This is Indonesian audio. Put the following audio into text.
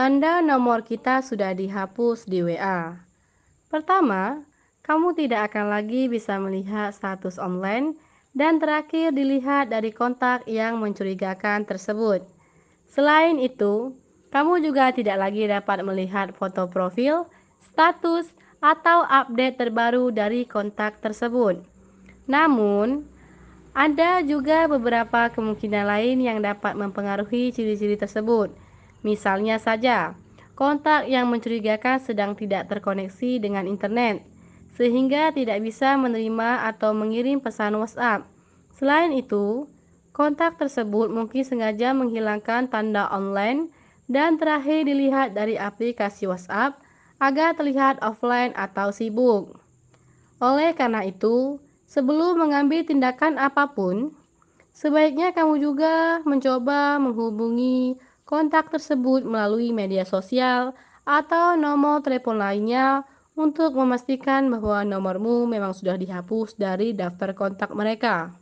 Tanda nomor kita sudah dihapus di WA. Pertama, kamu tidak akan lagi bisa melihat status online dan terakhir dilihat dari kontak yang mencurigakan tersebut. Selain itu, kamu juga tidak lagi dapat melihat foto profil, status, atau update terbaru dari kontak tersebut. Namun, ada juga beberapa kemungkinan lain yang dapat mempengaruhi ciri-ciri tersebut Misalnya saja, kontak yang mencurigakan sedang tidak terkoneksi dengan internet, sehingga tidak bisa menerima atau mengirim pesan WhatsApp. Selain itu, kontak tersebut mungkin sengaja menghilangkan tanda online dan terakhir dilihat dari aplikasi WhatsApp agar terlihat offline atau sibuk. Oleh karena itu, sebelum mengambil tindakan apapun, sebaiknya kamu juga mencoba menghubungi kontak tersebut melalui media sosial atau nomor telepon lainnya untuk memastikan bahwa nomormu memang sudah dihapus dari daftar kontak mereka.